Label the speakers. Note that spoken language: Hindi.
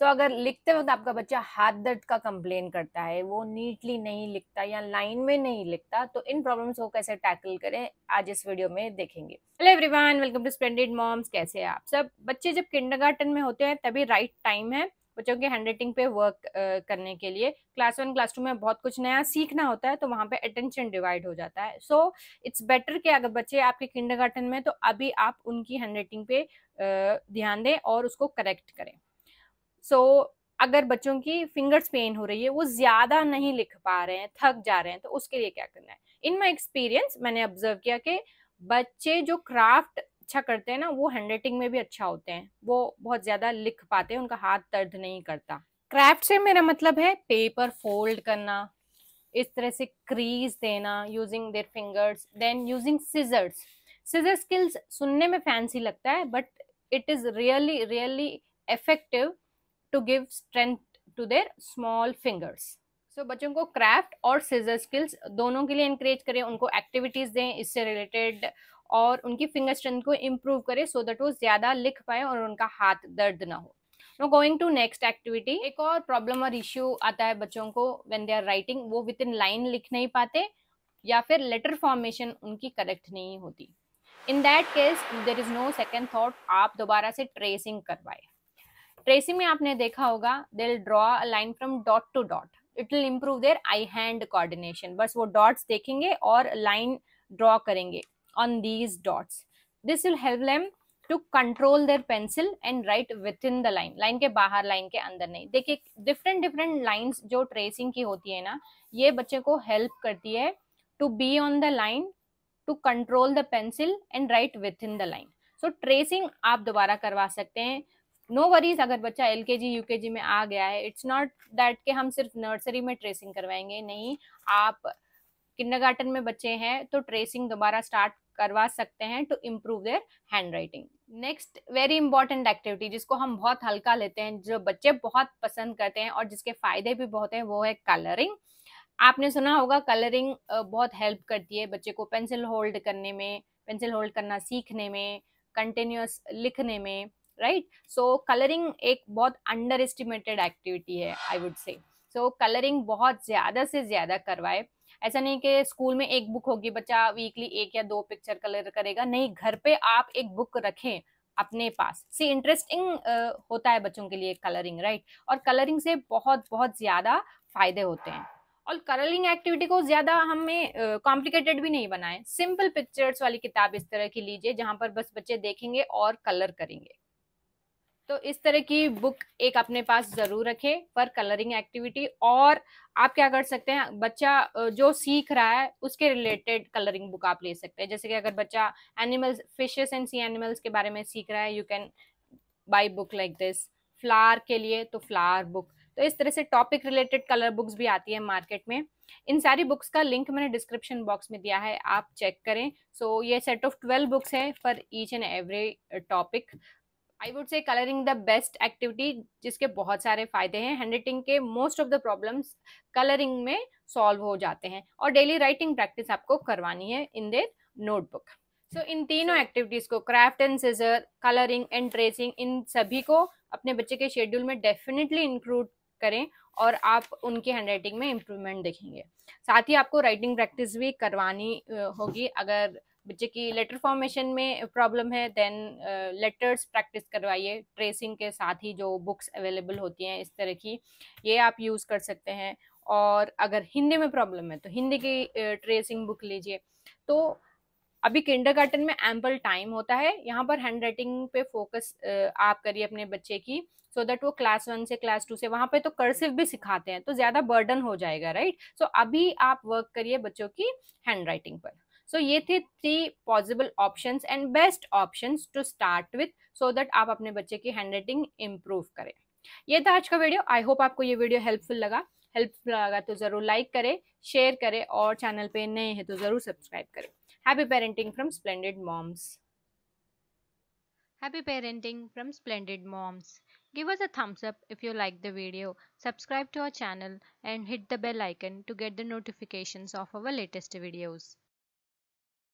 Speaker 1: सो so, अगर लिखते वक्त आपका बच्चा हाथ दर्द का कंप्लेन करता है वो नीटली नहीं लिखता या लाइन में नहीं लिखता तो इन प्रॉब्लम्स को कैसे टैकल करें आज इस वीडियो में देखेंगे hello everyone welcome to splendid moms कैसे हैं आप सब बच्चे जब किंडरगार्टन में होते हैं तभी राइट टाइम है बच्चों के हैंड राइटिंग पे वर्क करने के लिए क्लास वन क्लास टू में बहुत कुछ नया सीखना होता है तो वहाँ पे अटेंशन डिवाइड हो जाता है सो इट्स बेटर कि अगर बच्चे आपके किंडरगार्टन में तो अभी आप उनकी हैंड राइटिंग पे ध्यान दें और उसको करेक्ट करें सो so, अगर बच्चों की फिंगर्स पेन हो रही है वो ज़्यादा नहीं लिख पा रहे हैं थक जा रहे हैं तो उसके लिए क्या करना है इन माई एक्सपीरियंस मैंने ऑब्जर्व किया कि बच्चे जो क्राफ्ट अच्छा करते हैं ना वो हैंड राइटिंग में भी अच्छा होते हैं वो बहुत ज़्यादा लिख पाते हैं उनका हाथ दर्द नहीं करता क्राफ्ट से मेरा मतलब है पेपर फोल्ड करना इस तरह से क्रीज देना using their fingers then using scissors scissor skills सुनने में फैंसी लगता है but it is really really effective to give strength to their small fingers so बच्चों को क्राफ्ट और सीजर स्किल्स दोनों के लिए इंकरेज करें उनको एक्टिविटीज़ दें इससे रिलेटेड और उनकी फिंगर स्ट्रेंथ को इम्प्रूव करें सो दैट वो ज़्यादा लिख पाए और उनका हाथ दर्द ना हो no going to next activity एक और प्रॉब्लम और इश्यू आता है बच्चों को वेन दे आर राइटिंग वो विद इन लाइन लिख नहीं पाते या फिर लेटर फॉर्मेशन उनकी करेक्ट नहीं होती in that case there is no second thought आप दोबारा से ट्रेसिंग करवाएं ट्रेसिंग में आपने देखा होगा they draw a line from dot to dot it will improve their eye hand coordination बस वो डॉट्स देखेंगे और लाइन ड्रॉ करेंगे on these dots this will help them to control their pencil and write within the line line के बाहर लाइन के अंदर नहीं देखिए डिफरेंट डिफरेंट लाइन्स जो ट्रेसिंग की होती है ना ये बच्चे को हेल्प करती है to be on the line to control the pencil and write within the line so tracing आप दोबारा करवा सकते हैं नो वरीज अगर बच्चा एल के जी यू के जी में आ गया है इट्स नॉट दैट के हम सिर्फ नर्सरी में ट्रेसिंग करवाएंगे नहीं आप किंडरगार्टन में बच्चे हैं तो ट्रेसिंग दोबारा स्टार्ट करवा सकते हैं to improve their handwriting next very important activity जिसको हम बहुत हल्का लेते हैं जो बच्चे बहुत पसंद करते हैं और जिसके फायदे भी बहुत हैं वो है कलरिंग आपने सुना होगा कलरिंग बहुत हेल्प करती है बच्चे को पेंसिल होल्ड करने में पेंसिल होल्ड करना सीखने में कंटिन्यूस लिखने में राइट सो कलरिंग एक बहुत अंडर एस्टिमेटेड एक्टिविटी है आई वुड से सो कलरिंग बहुत ज़्यादा से ज़्यादा करवाए ऐसा नहीं कि स्कूल में एक बुक होगी बच्चा वीकली एक या दो पिक्चर कलर करेगा नहीं घर पे आप एक बुक रखें अपने पास सी इंटरेस्टिंग uh, होता है बच्चों के लिए कलरिंग राइट right? और कलरिंग से बहुत बहुत ज़्यादा फायदे होते हैं और कलरिंग एक्टिविटी को ज़्यादा हमें कॉम्प्लिकेटेड uh, भी नहीं बनाए सिंपल पिक्चर्स वाली किताब इस तरह की लीजिए जहाँ पर बस बच्चे देखेंगे और कलर करेंगे तो इस तरह की बुक एक अपने पास जरूर रखें फॉर कलरिंग एक्टिविटी और आप क्या कर सकते हैं बच्चा जो सीख रहा है उसके रिलेटेड कलरिंग बुक आप ले सकते हैं जैसे कि अगर बच्चा animals fishes and sea animals के बारे में सीख रहा है you can buy book like this flower के लिए तो फ्लावर बुक तो इस तरह से टॉपिक रिलेटेड कलर बुक्स भी आती है मार्केट में इन सारी बुक्स का लिंक मैंने डिस्क्रिप्शन बॉक्स में दिया है आप चेक करें सो so, ये सेट ऑफ ट्वेल्व बुक्स है for each and every topic I would say colouring the best activity जिसके बहुत सारे फायदे हैं हैंड राइटिंग के most of the problems colouring में सॉल्व हो जाते हैं और डेली राइटिंग प्रैक्टिस आपको करवानी है इन देर नोटबुक सो इन तीनों एक्टिविटीज़ को craft and scissor colouring and tracing इन सभी को अपने बच्चे के शेड्यूल में डेफिनेटली इंक्लूड करें और आप उनकी हैंड राइटिंग में इम्प्रूवमेंट देखेंगे साथ ही आपको राइटिंग प्रैक्टिस भी करवानी होगी अगर बच्चे की लेटर फॉर्मेशन में प्रॉब्लम है देन लेटर्स प्रैक्टिस करवाइए ट्रेसिंग के साथ ही जो बुक्स अवेलेबल होती हैं इस तरह की ये आप यूज़ कर सकते हैं और अगर हिंदी में प्रॉब्लम है तो हिंदी की ट्रेसिंग uh, बुक लीजिए तो अभी किंडरगार्टन में एम्पल टाइम होता है यहाँ पर हैंड राइटिंग पे फोकस uh, आप करिए अपने बच्चे की सो so दैट वो क्लास वन से क्लास टू से वहाँ पे तो कर्सिव भी सिखाते हैं तो ज़्यादा बर्डन हो जाएगा राइट सो so अभी आप वर्क करिए बच्चों की हैंड राइटिंग पर सो ये थे three possible option and best option to start with so that आप अपने बच्चे की हैंड राइटिंग इम्प्रूव करें ये था आज का वीडियो आई होप आपको ये वीडियो हेल्पफुल लगा हेल्पफुल लगा तो ज़रूर लाइक करें शेयर करें और चैनल पे नए हैं तो ज़रूर सब्सक्राइब करें happy parenting from splendid moms happy parenting from splendid moms give us a thumbs up if you like the video subscribe to our channel and hit the bell icon to get the notifications of our latest videos